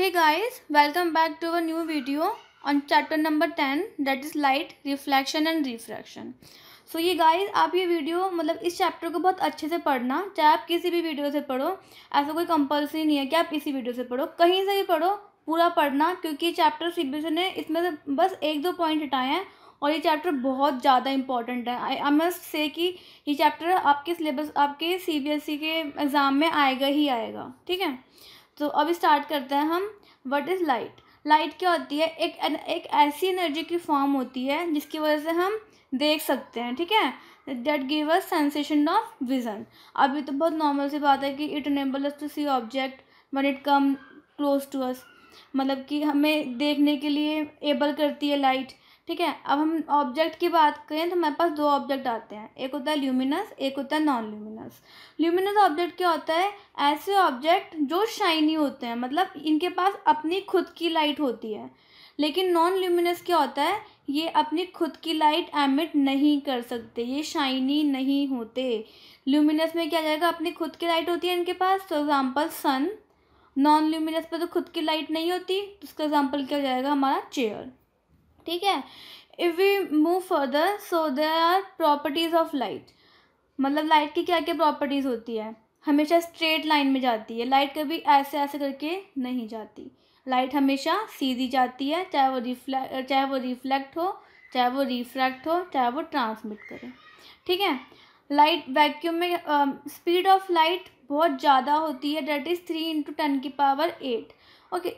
so guys welcome back to our new video on chapter number ten that is light reflection and refraction so ये guys आप ये video मतलब इस chapter को बहुत अच्छे से पढ़ना चाहे आप किसी भी वीडियो से पढ़ो ऐसा कोई कंपलसरी नहीं है कि आप इसी वीडियो से पढ़ो कहीं से भी पढ़ो पूरा पढ़ना क्योंकि चैप्टर सी ने इसमें से बस एक दो पॉइंट हटाए हैं और ये चैप्टर बहुत ज़्यादा इंपॉर्टेंट है आई मस्ट से कि ये चैप्टर आपके सिलेबस आपके सी e के एग्ज़ाम में आएगा ही आएगा ठीक है तो अभी स्टार्ट करते हैं हम वट इज़ लाइट लाइट क्या होती है एक एक ऐसी एनर्जी की फॉर्म होती है जिसकी वजह से हम देख सकते हैं ठीक है that give us sensation of vision अभी तो बहुत नॉर्मल सी बात है कि it enable to see object when it come close to us मतलब कि हमें देखने के लिए एबल करती है लाइट ठीक है अब हम ऑब्जेक्ट की बात करें तो हमारे पास दो ऑब्जेक्ट आते हैं एक होता है ल्यूमिनस एक होता है नॉन ल्यूमिनस ल्यूमिनस ऑब्जेक्ट क्या होता है ऐसे ऑब्जेक्ट जो शाइनी होते हैं मतलब इनके पास अपनी खुद की लाइट होती है लेकिन नॉन ल्यूमिनस क्या होता है ये अपनी खुद की लाइट एमिट नहीं कर सकते ये शाइनी नहीं होते ल्यूमिनस में क्या जाएगा अपनी खुद की लाइट होती है इनके पास for example sun non luminous पर तो खुद की लाइट नहीं होती तो उसका एग्ज़ाम्पल क्या हो जाएगा हमारा चेयर ठीक है if we move further so there are properties of light मतलब लाइट की क्या क्या प्रॉपर्टीज़ होती है हमेशा स्ट्रेट लाइन में जाती है लाइट कभी ऐसे ऐसे करके नहीं जाती लाइट हमेशा सीधी जाती है चाहे वो रिफ्लेक्ट चाहे वो रिफ्लेक्ट हो चाहे वो रिफ्रैक्ट हो चाहे वो ट्रांसमिट करे ठीक है लाइट वैक्यूम में स्पीड ऑफ लाइट बहुत ज़्यादा होती है that is three into ten की power eight okay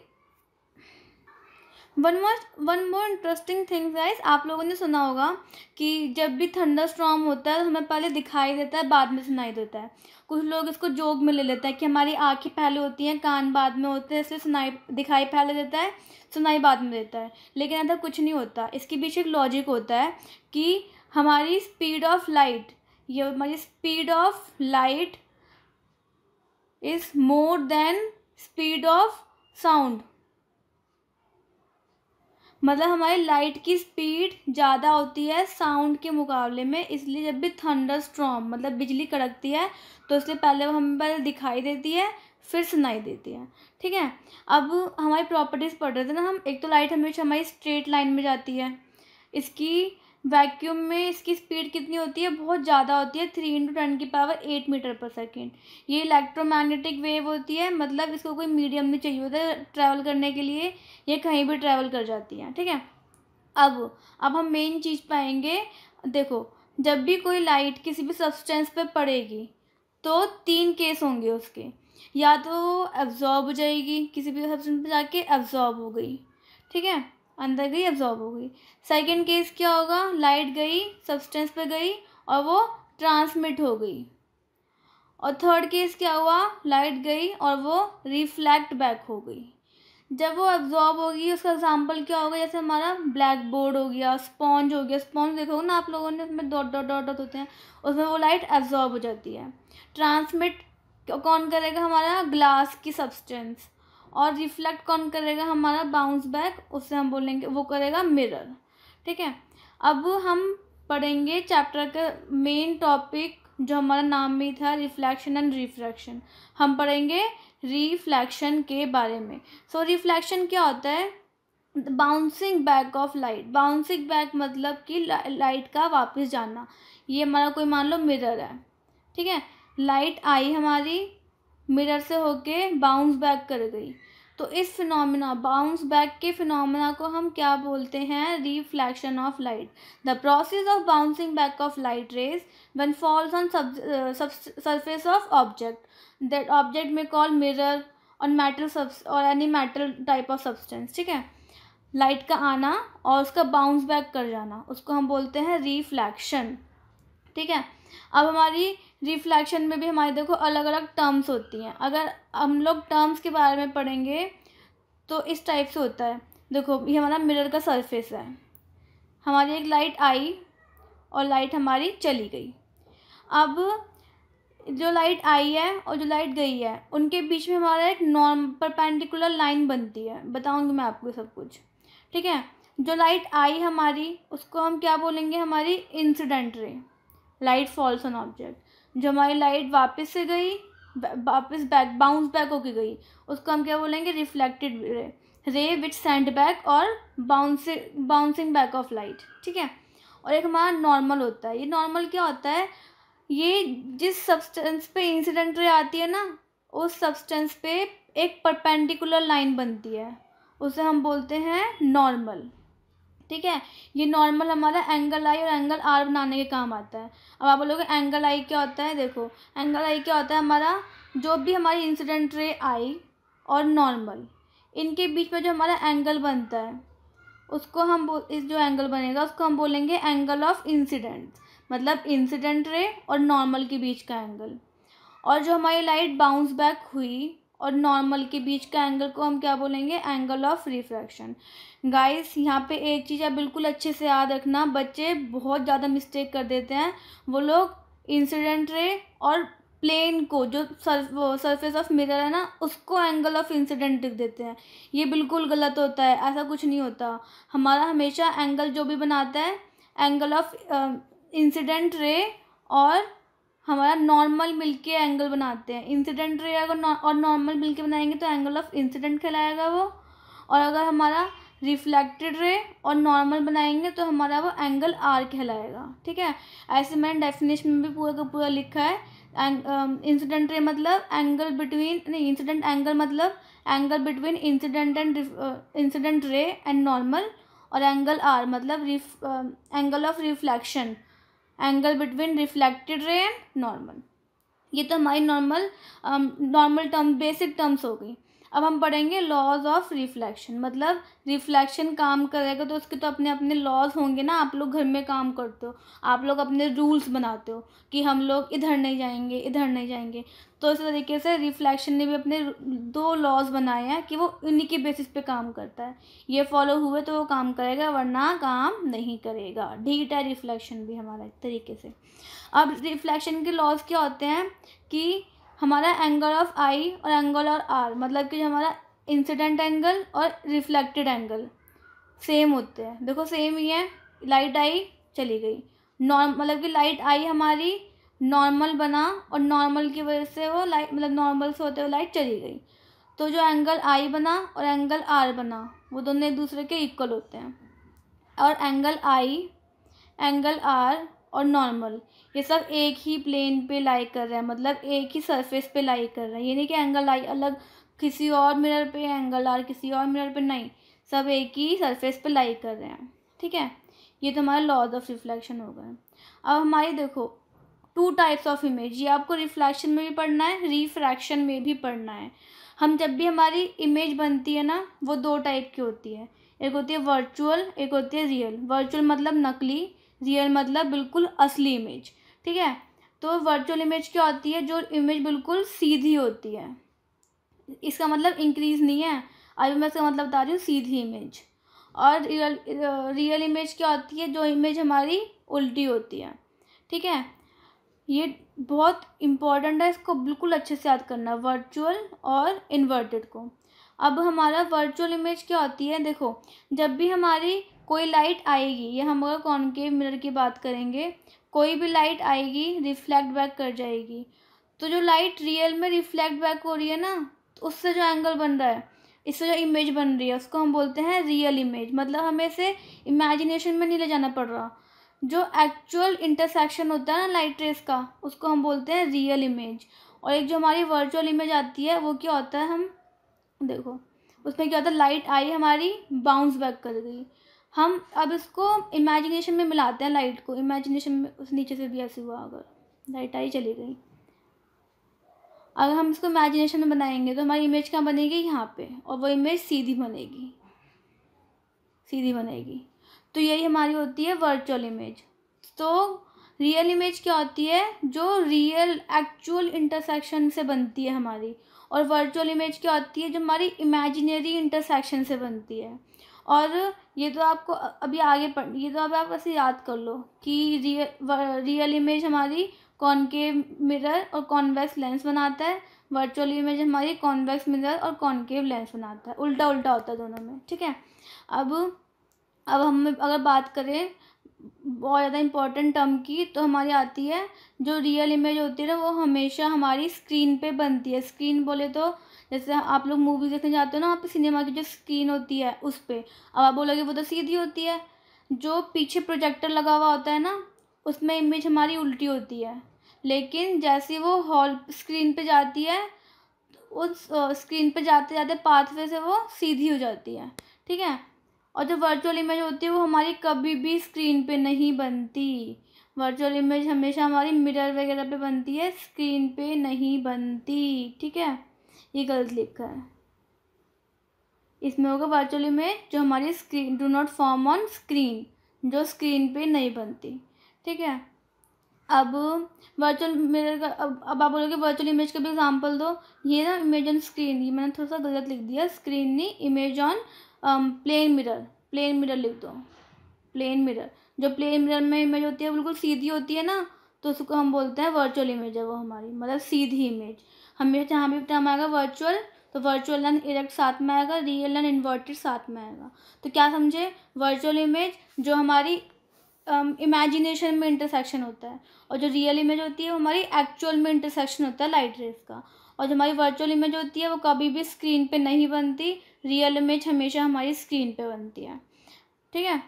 one more one more interesting thing guys आप लोगों ने सुना होगा कि जब भी थंडर स्ट्रॉम होता है तो हमें पहले दिखाई देता है बाद में सुनाई देता है कुछ लोग इसको जोग में ले लेते हैं कि हमारी आँखें पहले होती हैं कान बाद में होते हैं इसलिए सुनाई दिखाई पहले देता है सुनाई बाद में देता है लेकिन ऐसा कुछ नहीं होता इसके पीछे एक लॉजिक होता है कि हमारी स्पीड ऑफ लाइट ये हमारी speed of light is more than speed of sound मतलब हमारी लाइट की स्पीड ज़्यादा होती है साउंड के मुकाबले में इसलिए जब भी थंडर स्ट्रॉम मतलब बिजली कड़कती है तो इसलिए पहले हमें पहले दिखाई देती है फिर सुनाई देती है ठीक है अब हमारी प्रॉपर्टीज़ पढ़ रहे थे ना हम एक तो लाइट हमेशा हमारी स्ट्रेट लाइन में जाती है इसकी वैक्यूम में इसकी स्पीड कितनी होती है बहुत ज़्यादा होती है थ्री इंटू टेन की power eight metre per second ये इलेक्ट्रोमैग्नेटिक वेव होती है मतलब इसको कोई मीडियम में चाहिए होता है ट्रैवल करने के लिए ये कहीं भी ट्रैवल कर जाती है ठीक है अब अब हम मेन चीज़ पाएंगे देखो जब भी कोई लाइट किसी भी सब्सटेंस पर पड़ेगी तो तीन केस होंगे उसके या तो एब्जॉर्ब हो जाएगी किसी भी सब्सटेंस पर जाके एब्जॉर्ब हो गई ठीक है अंदर गई एब्जॉर्ब हो गई सेकेंड केस क्या होगा लाइट गई सब्सटेंस पे गई और वो ट्रांसमिट हो गई और थर्ड केस क्या हुआ लाइट गई और वो रिफ्लेक्ट बैक हो गई जब वो एब्जॉर्ब होगी उसका एग्जाम्पल क्या होगा जैसे हमारा ब्लैक बोर्ड हो गया स्पॉन्ज हो गया स्पॉन्ज देखोगे ना आप लोगों ने उसमें डॉट डॉट डॉट डॉट होते हैं उसमें वो लाइट एब्जॉर्ब हो जाती है ट्रांसमिट कौन करेगा हमारा ग्लास की सब्सटेंस और रिफ्लेक्ट कौन करेगा हमारा बाउंस बैक उससे हम बोलेंगे वो करेगा मिरर ठीक है अब हम पढ़ेंगे चैप्टर का मेन टॉपिक जो हमारा नाम भी था रिफ्लेक्शन एंड रिफ्रैक्शन हम पढ़ेंगे रिफ्लेक्शन के बारे में सो so, रिफ्लेक्शन क्या होता है bouncing back of light bouncing back मतलब कि लाइट का वापस जाना ये हमारा कोई मान लो मिरर है ठीक है लाइट आई हमारी मिरर से होके बाउंस बैक कर गई तो इस फिनोमेना बाउंस बैक के फिनोमेना को हम क्या बोलते हैं reflection of light the process of bouncing back of light rays when falls on surface of object that object में कॉल मिरर और मेटल और any metal type of substance ठीक है लाइट का आना और उसका बाउंस बैक कर जाना उसको हम बोलते हैं रिफ्लैक्शन ठीक है अब हमारी रिफ्लेक्शन में भी हमारे देखो अलग अलग टर्म्स होती हैं अगर हम लोग टर्म्स के बारे में पढ़ेंगे तो इस टाइप से होता है देखो ये हमारा मिरर का सरफेस है हमारी एक लाइट आई और लाइट हमारी चली गई अब जो लाइट आई है और जो लाइट गई है उनके बीच में हमारा एक नॉर्म परपेंडिकुलर लाइन बनती है बताऊंगी मैं आपको सब कुछ ठीक है जो लाइट आई हमारी उसको हम क्या बोलेंगे हमारी incident ray light falls on object जो हमारी लाइट वापस से गई वापस बैक बाउंस बैक होके गई उसको हम क्या बोलेंगे reflected ray ray which send back और bouncing bouncing back of light ठीक है और एक हमारा नॉर्मल होता है ये नॉर्मल क्या होता है ये जिस सब्सटेंस पे इंसिडेंट रे आती है ना उस सब्सटेंस पे एक परपेंडिकुलर लाइन बनती है उसे हम बोलते हैं नॉर्मल ठीक है ये नॉर्मल हमारा एंगल आई और एंगल आर बनाने के काम आता है अब आप बोलोगे एंगल आई क्या होता है देखो एंगल आई क्या होता है हमारा जो भी हमारी इंसिडेंट रे आई और नॉर्मल इनके बीच में जो हमारा एंगल बनता है उसको हम इस जो एंगल बनेगा उसको हम बोलेंगे एंगल ऑफ इंसिडेंट मतलब इंसिडेंट रे और नॉर्मल के बीच का एंगल और जो हमारी लाइट बाउंस बैक हुई और नॉर्मल के बीच का एंगल को हम क्या बोलेंगे एंगल ऑफ रिफ्रैक्शन गाइस यहाँ पे एक चीज़ आप बिल्कुल अच्छे से याद रखना बच्चे बहुत ज़्यादा मिस्टेक कर देते हैं वो लोग इंसिडेंट रे और प्लेन को जो सरफेस ऑफ मिरर है ना उसको एंगल ऑफ इंसिडेंट लिख देते हैं ये बिल्कुल गलत होता है ऐसा कुछ नहीं होता हमारा हमेशा एंगल जो भी बनाता है एंगल ऑफ इंसिडेंट रे और हमारा नॉर्मल मिलके एंगल बनाते हैं इंसिडेंट अगर और नॉर्मल मिल के बनाएंगे तो एंगल ऑफ इंसिडेंट कहलाएगा वो और अगर हमारा रिफ्लेक्टेड रे और नॉर्मल बनाएंगे तो हमारा वो एंगल आर कहलाएगा ठीक है ऐसे मैंने डेफिनेशन में भी पूरा का पूरा लिखा है इंसिडेंट um, रे मतलब एंगल बिटवीन नहीं इंसिडेंट एंगल मतलब angle between incident and incident ray and normal और एंगल आर मतलब angle of reflection angle between reflected ray and normal ये तो हमारी normal normal term basic terms हो गई अब हम पढ़ेंगे लॉज ऑफ रिफ्लेक्शन मतलब रिफ्लेक्शन काम करेगा तो उसके तो अपने अपने लॉज होंगे ना आप लोग घर में काम करते हो आप लोग अपने रूल्स बनाते हो कि हम लोग इधर नहीं जाएंगे इधर नहीं जाएंगे तो इस तरीके से रिफ्लेक्शन ने भी अपने दो लॉज बनाए हैं कि वो उन्हीं के बेसिस पे काम करता है ये फॉलो हुए तो वो काम करेगा वरना काम नहीं करेगा ढीट है रिफ्लेक्शन भी हमारा तरीके से अब रिफ्लेक्शन के लॉज क्या होते हैं कि हमारा एंगल ऑफ आई और एंगल और आर मतलब कि जो हमारा इंसिडेंट एंगल और रिफ्लेक्टेड एंगल सेम होते हैं देखो सेम ही है लाइट आई चली गई नॉर्म मतलब कि लाइट आई हमारी नॉर्मल बना और नॉर्मल की वजह से वो लाइट मतलब नॉर्मल से होते हुए लाइट चली गई तो जो एंगल आई बना और एंगल आर बना वो दोनों एक दूसरे के इक्वल होते हैं और एंगल आई एंगल आर और नॉर्मल ये सब एक ही प्लेन पे लाई कर रहे हैं मतलब एक ही सरफेस पे लाई कर रहे हैं ये नहीं कि एंगल आई अलग किसी और मिरर पे एंगल आर किसी और मिरर पे नहीं सब एक ही सरफेस पे लाई कर रहे हैं ठीक है ये तो हमारा लॉज ऑफ रिफ्लेक्शन हो गए अब हमारी देखो टू टाइप्स ऑफ इमेज ये आपको रिफ्लेक्शन में भी पढ़ना है रिफ्रैक्शन में भी पढ़ना है हम जब भी हमारी इमेज बनती है ना वो दो टाइप की होती है एक होती है वर्चुअल एक होती है रियल वर्चुअल मतलब नकली रियल मतलब बिल्कुल असली इमेज ठीक है तो वर्चुअल इमेज क्या होती है जो इमेज बिल्कुल सीधी होती है इसका मतलब इंक्रीज नहीं है अभी मैं इसका मतलब बता रही हूँ सीधी इमेज और रियल रियल इमेज क्या होती है जो इमेज हमारी उल्टी होती है ठीक है ये बहुत इम्पॉर्टेंट है इसको बिल्कुल अच्छे से याद करना वर्चुअल और इन्वर्टेड को अब हमारा वर्चुअल इमेज क्या होती है देखो जब भी हमारी कोई लाइट आएगी ये हम अगर कॉनकेव मिरर की बात करेंगे कोई भी लाइट आएगी रिफ्लेक्ट बैक कर जाएगी तो जो लाइट रियल में रिफ्लेक्ट बैक हो रही है ना तो उससे जो एंगल बन रहा है इससे जो इमेज बन रही है उसको हम बोलते हैं रियल इमेज मतलब हमें इसे इमेजिनेशन में नहीं ले जाना पड़ रहा जो एक्चुअल इंटरसेक्शन होता है ना लाइट रेस का उसको हम बोलते हैं रियल इमेज और एक जो हमारी वर्चुअल इमेज आती है वो क्या होता है हम देखो उसमें क्या होता है लाइट आई हमारी बाउंस बैक कर गई हम अब इसको इमेजिनेशन में मिलाते हैं लाइट को इमेजिनेशन में उस नीचे से भी ऐसे हुआ अगर लाइट आई चली गई अगर हम इसको इमेजिनेशन में बनाएंगे तो हमारी इमेज कहाँ बनेगी यहाँ पे और वो इमेज सीधी बनेगी सीधी बनेगी तो यही हमारी होती है वर्चुअल इमेज तो रियल इमेज क्या होती है जो रियल एक्चुअल इंटरसेक्शन से बनती है हमारी और वर्चुअल इमेज क्या होती है जो हमारी इमेजिनरी इंटरसेक्शन से बनती है और ये तो आपको अभी आगे पढ़ ये तो अब आप ऐसे याद कर लो कि रियल रियल इमेज हमारी कॉनकेव मिरर और कॉन्वेक्स लेंस बनाता है वर्चुअल इमेज हमारी कॉन्वेक्स मिरर और कॉनकेव लेंस बनाता है उल्टा उल्टा होता है दोनों में ठीक है अब अब हम अगर बात करें बहुत ज़्यादा इम्पॉर्टेंट टर्म की तो हमारी आती है जो रियल इमेज होती है ना वो हमेशा हमारी स्क्रीन पे बनती है स्क्रीन बोले तो जैसे आप लोग मूवीज़ देखने जाते हो ना आप सिनेमा की जो स्क्रीन होती है उस पर अब आप बोलोगे वो तो सीधी होती है जो पीछे प्रोजेक्टर लगा हुआ होता है ना उसमें इमेज हमारी उल्टी होती है लेकिन जैसे वो हॉल स्क्रीन पे जाती है उस स्क्रीन पे जाते जाते पाथवे से वो सीधी हो जाती है ठीक है और जो वर्चुअल इमेज होती है वो हमारी कभी भी स्क्रीन पे नहीं बनती वर्चुअल इमेज हमेशा हमारी मिरर वगैरह पे बनती है स्क्रीन पे नहीं बनती ठीक है ये गलत लिखा है इसमें होगा वर्चुअली में जो हमारी screen do not form on screen जो स्क्रीन पे नहीं बनती ठीक है अब वर्चुअल मिरर का अब अब आप बोलोगे वर्चुअल इमेज का भी एग्जांपल दो ये ना इमेज ऑन स्क्रीन ये मैंने थोड़ा सा गलत लिख दिया स्क्रीन नहीं image on plane mirror plane mirror लिख दो प्लेन मिरर जो प्लेन मिरर में इमेज होती है बिल्कुल सीधी होती है ना तो उसको हम बोलते हैं वर्चुअल इमेज है वो हमारी मतलब सीधी इमेज हमेशा जहाँ भी टर्म आएगा वर्चुअल तो वर्चुअल लर्न इरेक्ट साथ में आएगा रियल लर्न इन्वर्टेड साथ में आएगा तो क्या समझे वर्चुअल इमेज जो हमारी इमेजिनेशन um, में इंटरसेक्शन होता है और जो रियल इमेज होती है वो हमारी एक्चुअल में इंटरसेक्शन होता है लाइट रेस का और जो हमारी वर्चुअल इमेज होती है वो कभी भी स्क्रीन पे नहीं बनती रियल इमेज हमेशा हमारी स्क्रीन पे बनती है ठीक है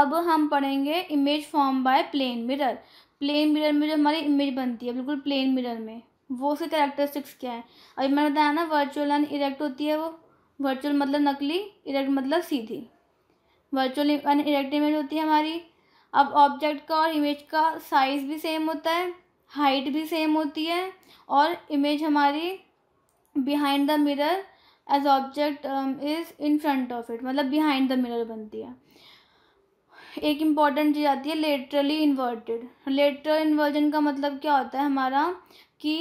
अब हम पढ़ेंगे image form by plane mirror plane mirror में जो हमारी इमेज बनती है बिल्कुल प्लेन मिरर में वो से कैरेक्टरिस्टिक्स क्या है और मैंने बताया ना वर्चुअल एंड इरेक्ट होती है वो वर्चुअल मतलब नकली इरेक्ट मतलब सीधी वर्चुअल एंड इरेक्ट इमेज होती है हमारी अब ऑब्जेक्ट का और इमेज का साइज़ भी सेम होता है हाइट भी सेम होती है और इमेज हमारी behind the mirror as object is in front of it मतलब बिहाइंड द मिरर बनती है एक इम्पॉर्टेंट चीज़ आती है लेटरली इन्वर्टेड लेटरल इन्वर्जन का मतलब क्या होता है हमारा कि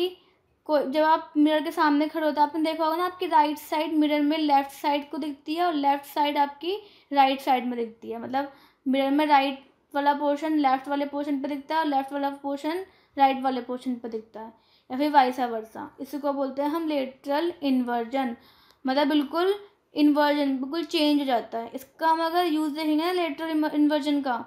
कोई जब आप मिरर के सामने खड़े होते हैं आपने देखा होगा ना आपकी राइट साइड मिरर में लेफ़्ट साइड को दिखती है और लेफ़्ट साइड आपकी राइट साइड में दिखती है मतलब मिरर में राइट वाला पोर्शन लेफ़्ट वाले पोर्शन पर दिखता है और लेफ़्ट वाला पोर्शन राइट वाले पोर्शन पर दिखता है या फिर वाइसा वर्सा इसी को बोलते हैं हम लेटरल इन्वर्जन मतलब बिल्कुल इन्वर्जन बिल्कुल चेंज हो जाता है इसका हम अगर यूज़ देखेंगे ना लेटरल इन्वर्जन का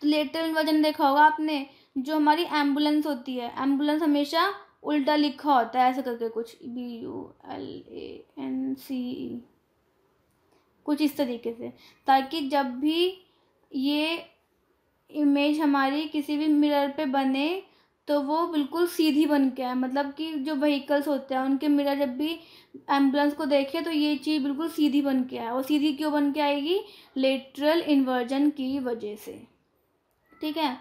तो लेटरल इन्वर्जन देखा होगा आपने जो हमारी एम्बुलेंस होती है एम्बुलेंस हमेशा उल्टा लिखा होता है ऐसे करके कुछ B U L A N C E कुछ इस तरीके से ताकि जब भी ये इमेज हमारी किसी भी मिरर पे बने तो वो बिल्कुल सीधी बन के आए मतलब कि जो व्हीकल्स होते हैं उनके मिरर जब भी एम्बुलेंस को देखे तो ये चीज़ बिल्कुल सीधी बन के आए और सीधी क्यों बन के आएगी लेटरल इन्वर्जन की वजह से ठीक है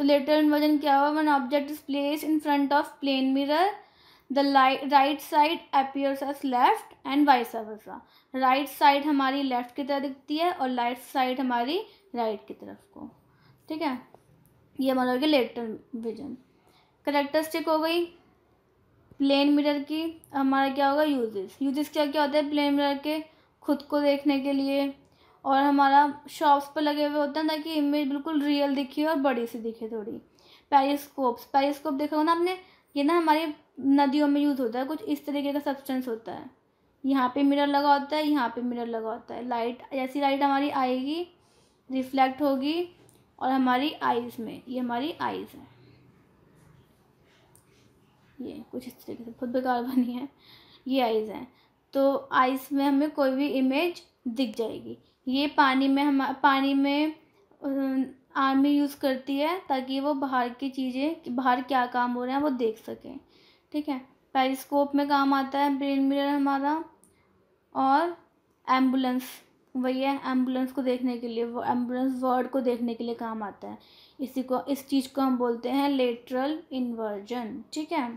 तो लेटर वजन क्या हुआ when object is place in front of plane mirror the right side appears as left and vice versa right side हमारी लेफ्ट की तरफ दिखती है और लेफ्ट साइड हमारी राइट की तरफ को ठीक है ये हमारा हो गया लेटर विजन करेक्टरिस्टिक हो गई प्लेन मिरर की हमारा क्या होगा यूजेस यूजेस क्या क्या होता है प्लेन मिरर के खुद को देखने के लिए और हमारा शॉप्स पर लगे हुए होते हैं ताकि इमेज बिल्कुल रियल दिखे और बड़ी सी दिखे थोड़ी पेरिस्कोप्स पेरिस्कोप देखा होगा ना आपने ये ना हमारी नदियों में यूज़ होता है कुछ इस तरीके का सब्सटेंस होता है यहाँ पे मिरर लगा होता है यहाँ पे मिरर लगा होता है लाइट जैसी लाइट हमारी आएगी रिफ्लेक्ट होगी और हमारी आईज़ में ये हमारी आईज़ है ये कुछ इस तरीके से बहुत बेकार बनी है ये आइज़ हैं तो आइज़ में हमें कोई भी इमेज दिख जाएगी ये पानी में हम पानी में आर्मी यूज़ करती है ताकि वो बाहर की चीज़ें बाहर क्या काम हो रहे हैं वो देख सकें ठीक है पेरिस्कोप में काम आता है ब्रेन मिरर हमारा और एम्बुलेंस वही है एम्बुलेंस को देखने के लिए वो एम्बुलेंस वर्ड को देखने के लिए काम आता है इसी को इस चीज़ को हम बोलते हैं लेटरल इन्वर्जन ठीक है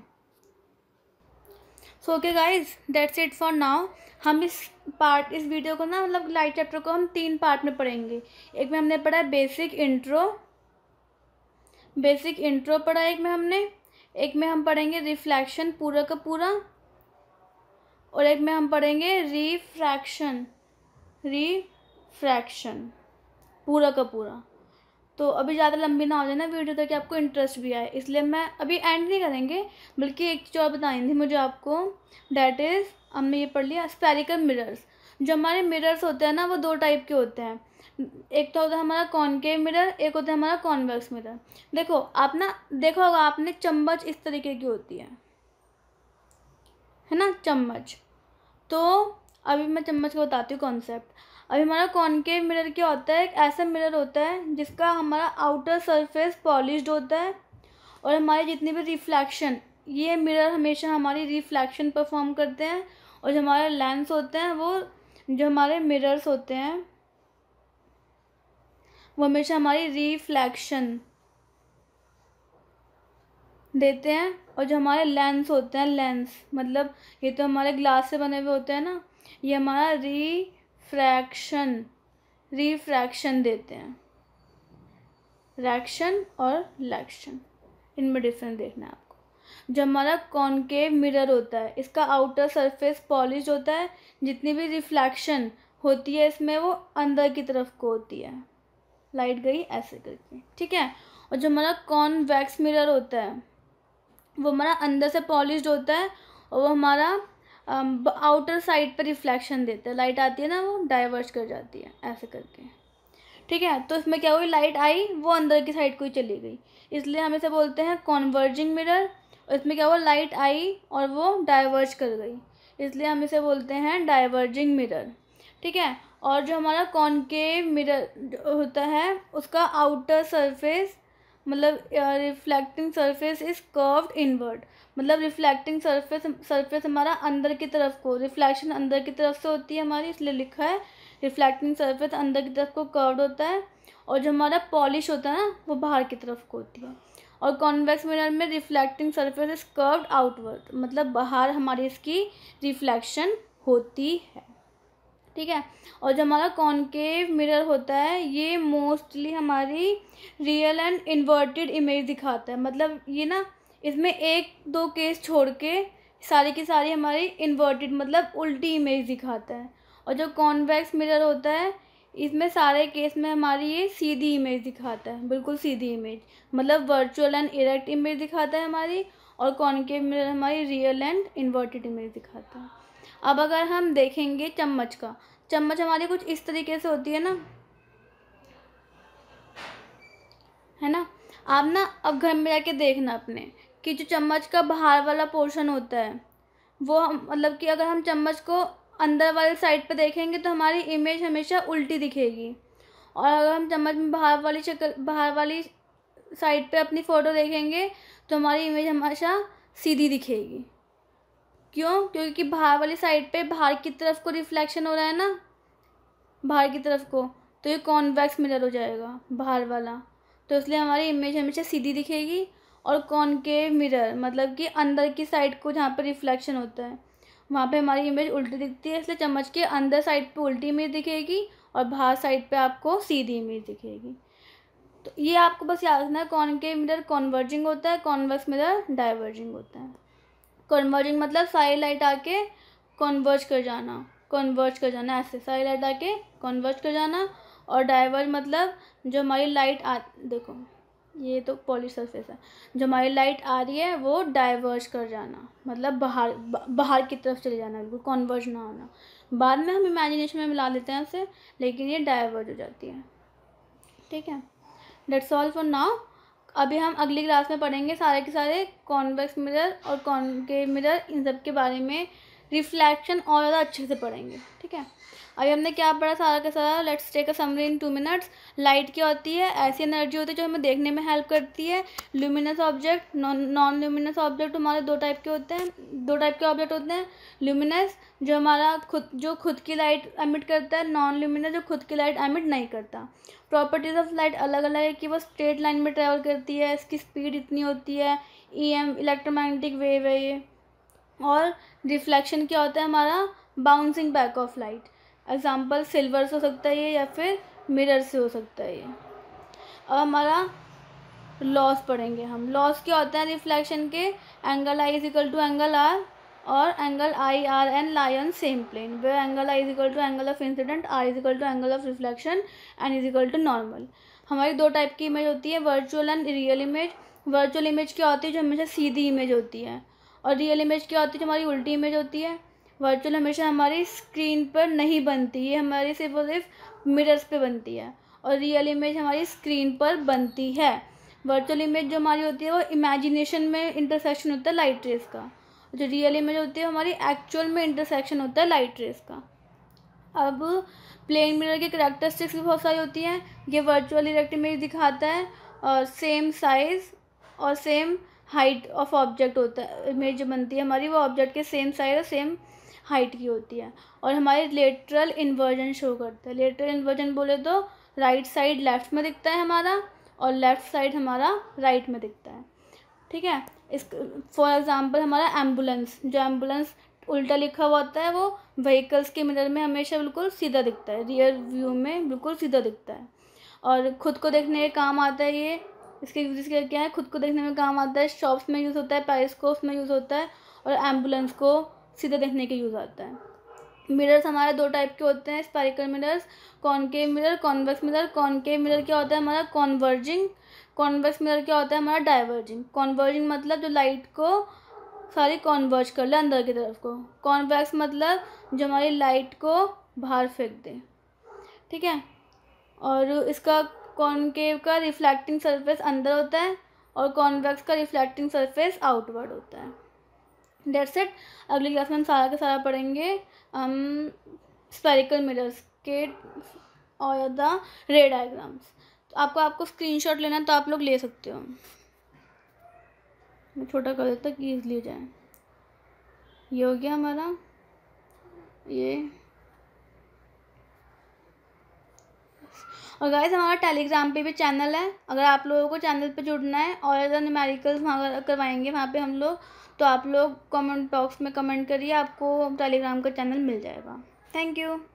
so okay guys that's it for now हम इस पार्ट इस वीडियो को ना मतलब लाइट चैप्टर को हम तीन पार्ट में पढ़ेंगे एक में हमने पढ़ा बेसिक इंट्रो बेसिक इंट्रो पढ़ा एक में हमने एक में हम पढ़ेंगे रिफ्लैक्शन पूरा का पूरा और एक में हम पढ़ेंगे रिफ्रैक्शन रिफ्रैक्शन पूरा का पूरा तो अभी ज़्यादा लंबी ना हो जाए ना वीडियो ताकि आपको इंटरेस्ट भी आए इसलिए मैं अभी एंड नहीं करेंगे बल्कि एक और बताई थी मुझे आपको डैट इज़ अब मैं ये पढ़ लिया स्पेरिकल मिरर्स जो हमारे मिरर्स होते हैं ना वो दो टाइप के होते हैं एक तो होता है हमारा कॉनकेव मिरर एक होता है हमारा कॉन्वेक्स मिरर देखो आप ना देखो होगा आपने चम्मच इस तरीके की होती है है ना चम्मच तो अभी मैं चम्मच को बताती हूँ कॉन्सेप्ट अभी हमारा कॉनकेव मिरर क्या होता है एक ऐसा मिरर होता है जिसका हमारा आउटर सरफेस पॉलिश्ड होता है और हमारे जितनी भी रिफ्लैक्शन ये मिरर हमेशा हमारी रिफ्लैक्शन परफॉर्म करते हैं और जो हमारे लेंस होते हैं वो जो हमारे मिरर्स होते हैं वो हमेशा हमारी रिफ्लैक्शन देते हैं और जो हमारे लेंस होते हैं लेंस मतलब ये तो हमारे ग्लास से बने हुए होते हैं ना ये हमारा री फ्रैक्शन रिफ्रैक्शन देते हैं रैक्शन और लैक्शन इनमें डिफरेंस देखना है आपको जब हमारा कॉनकेव मिरर होता है इसका आउटर सरफेस पॉलिश होता है जितनी भी रिफ्लैक्शन होती है इसमें वो अंदर की तरफ को होती है लाइट गई ऐसे करके ठीक है और जो हमारा कॉन्वैक्स मिरर होता है वो हमारा अंदर से पॉलिश होता है और वो हमारा आउटर साइड पर रिफ्लेक्शन देते हैं लाइट आती है ना वो डाइवर्ज कर जाती है ऐसे करके ठीक है तो इसमें क्या हुई लाइट आई वो अंदर की साइड को ही चली गई इसलिए हम इसे बोलते हैं कॉन्वर्जिंग मिरर और इसमें क्या हुआ लाइट आई और वो डाइवर्ज कर गई इसलिए हम इसे बोलते हैं डाइवर्जिंग मिरर ठीक है और जो हमारा कॉनकेव मिरर होता है उसका आउटर सरफेस मतलब reflecting surface is curved inward मतलब रिफ्लेक्टिंग सरफेस सरफेस हमारा अंदर की तरफ को रिफ्लेक्शन अंदर की तरफ से होती है हमारी इसलिए लिखा है रिफ्लेक्टिंग सरफेस अंदर की तरफ को कर्व्ड होता है और जो हमारा पॉलिश होता है ना वो बाहर की तरफ को होती है और कॉन्वेक्स मिरर में reflecting surface is curved outward मतलब बाहर हमारी इसकी रिफ्लेक्शन होती है ठीक है और जो हमारा कॉन्केव मिरर होता है ये मोस्टली हमारी रियल एंड इन्वर्टेड इमेज दिखाता है मतलब ये ना इसमें एक दो केस छोड़ के सारी की सारी हमारी इन्वर्टेड मतलब उल्टी इमेज दिखाता है और जो कॉन्वेक्स मिरर होता है इसमें सारे केस में हमारी ये सीधी इमेज दिखाता है बिल्कुल सीधी इमेज मतलब वर्चुअल एंड इरेक्ट इमेज दिखाता है हमारी और कॉन्केव मिरर हमारी रियल एंड इन्वर्टेड इमेज दिखाता है अब अगर हम देखेंगे चम्मच का चम्मच हमारी कुछ इस तरीके से होती है ना है ना आप ना अब घर में जाके देखना अपने कि जो चम्मच का बाहर वाला पोर्शन होता है वो हम मतलब कि अगर हम चम्मच को अंदर वाले साइड पे देखेंगे तो हमारी इमेज हमेशा उल्टी दिखेगी और अगर हम चम्मच में बाहर वाली शक्ल बाहर वाली साइड पे अपनी फ़ोटो देखेंगे तो हमारी इमेज हमेशा सीधी दिखेगी क्यों क्योंकि बाहर वाली साइड पे बाहर की तरफ को रिफ्लेक्शन हो रहा है ना बाहर की तरफ को तो ये कॉन्वेक्स मिरर हो जाएगा बाहर वाला तो इसलिए हमारी इमेज हमेशा सीधी दिखेगी और कॉनकेव मिरर मतलब कि अंदर की साइड को जहाँ पर रिफ्लेक्शन होता है वहाँ पे हमारी इमेज उल्टी दिखती है इसलिए चम्मच के अंदर साइड पे उल्टी इमेज दिखेगी और बाहर साइड पे आपको सीधी इमेज दिखेगी तो ये आपको बस याद रखना है कॉनकेव मिरर कॉन्वर्जिंग होता है कॉन्वेक्स मिरर डाइवर्जिंग होता है कन्वर्जिंग मतलब सारी लाइट आके कन्वर्ज कर जाना कन्वर्ज कर जाना ऐसे सारी लाइट आके कन्वर्ज कर जाना और डाइवर्ज मतलब जो हमारी लाइट आ देखो ये तो पॉलिश सरफेस है जो हमारी लाइट आ रही है वो डाइवर्ज कर जाना मतलब बाहर बा, बाहर की तरफ चले जाना बिल्कुल कॉन्वर्ज ना होना बाद में हम इमेजिनेशन में मिला लेते हैं उसे लेकिन ये डाइवर्ज हो जाती है ठीक है डेट्स ऑल फॉर नाउ अभी हम अगली क्लास में पढ़ेंगे सारे के सारे कॉन्वेक्स मिरर और कॉन्केव मिरर इन सब के बारे में रिफ्लेक्शन और ज़्यादा अच्छे से पढ़ेंगे ठीक है अभी हमने क्या पढ़ा सारा का सारा let's take a summary in two minutes light क्या होती है ऐसी एनर्जी होती है जो हमें देखने में हेल्प करती है luminous object non luminous object हमारे दो टाइप के होते हैं दो टाइप के ऑब्जेक्ट होते हैं ल्यूमिनस जो हमारा खुद जो खुद की लाइट एमिट करता है नॉन ल्यूमिनस जो खुद की लाइट एमिट नहीं करता प्रॉपर्टीज़ ऑफ लाइट अलग अलग है कि वो स्ट्रेट लाइन में ट्रैवल करती है इसकी स्पीड इतनी होती है ई एम इलेक्ट्रोमैग्नेटिक वेव है ये और रिफ्लेक्शन क्या होता है हमारा bouncing back of light example silver से हो सकता है ये या फिर मिरर से हो सकता है ये अब हमारा लॉस पढ़ेंगे हम लॉस क्या होते हैं रिफ्लेक्शन के angle I is equal to angle R और angle I R N on same plane वे angle I is equal to angle of incident R is equal to angle of reflection and is equal to normal हमारी दो type की image होती है virtual and real image virtual image क्या होती है जो हमेशा सीधी इमेज होती है और रियल इमेज क्या होती है जो हमारी उल्टी इमेज होती है वर्चुअल हमेशा हमारी स्क्रीन पर नहीं बनती ये हमारी सिर्फ और सिर्फ मिरर्स पे बनती है और रियल इमेज हमारी स्क्रीन पर बनती है वर्चुअल इमेज जो हमारी होती है वो इमेजिनेशन में इंटरसेक्शन होता है लाइट रेस का जो रियल इमेज होती है हमारी एक्चुअल में इंटरसेक्शन होता है लाइट रेस का अब प्लेन मिरर के करेक्टरिस्टिक्स भी बहुत सारी होती हैं ये वर्चुअल इरेक्ट इमेज दिखाता है और सेम साइज़ और सेम हाइट ऑफ ऑब्जेक्ट होता है इमेज जो बनती है हमारी वो ऑब्जेक्ट के सेम साइज़ और सेम हाइट की होती है और हमारे लेटरल इन्वर्जन शो करता है लेटरल इन्वर्जन बोले तो राइट साइड लेफ़्ट में दिखता है हमारा और लेफ़्ट साइड हमारा राइट में दिखता है ठीक है इस फॉर एग्ज़ाम्पल हमारा एम्बुलेंस जो एम्बुलेंस उल्टा लिखा हुआ होता है वो व्हीकल्स के मिरर में हमेशा बिल्कुल सीधा दिखता है रियर व्यू में बिल्कुल सीधा दिखता है और ख़ुद को देखने के काम आता है ये इसके यूज क्या है ख़ुद को देखने में काम आता है शॉप्स में यूज़ होता है पेरिस्कोप्स में यूज़ होता है और एम्बुलेंस को सीधा देखने के यूज़ आता है मिरर्स हमारे दो टाइप के होते हैं spherical mirrors concave mirror convex mirror concave mirror क्या होता है हमारा कॉन्वर्जिंग कॉन्वेक्स मिरर क्या होता है हमारा डाइवर्जिंग कॉन्वर्जिंग मतलब जो लाइट को सारी कॉन्वर्ज कर ले अंदर की तरफ को कॉन्वेक्स मतलब जो हमारी लाइट को बाहर फेंक दे ठीक है और इसका कॉनकेव का रिफ्लेक्टिंग सरफेस अंदर होता है और कॉन्वेक्स का रिफ्लेक्टिंग सरफेस आउटवर्ड होता है डेट्स इट अगली क्लास में हम सारा का सारा पढ़ेंगे हम स्पेरिकल मिरर्स के और द रे डायग्राम्स तो आपको आपको स्क्रीनशॉट लेना है तो आप लोग ले सकते हो मैं छोटा कर देता कि ईजली जाए ये हो गया हमारा ये और गाइस हमारा टेलीग्राम पे भी चैनल है अगर आप लोगों को चैनल पे जुड़ना है और न्यूमेरिकल्स वहाँ करवाएंगे वहाँ पे हम लोग तो आप लोग कमेंट बॉक्स में कमेंट करिए आपको टेलीग्राम का चैनल मिल जाएगा थैंक यू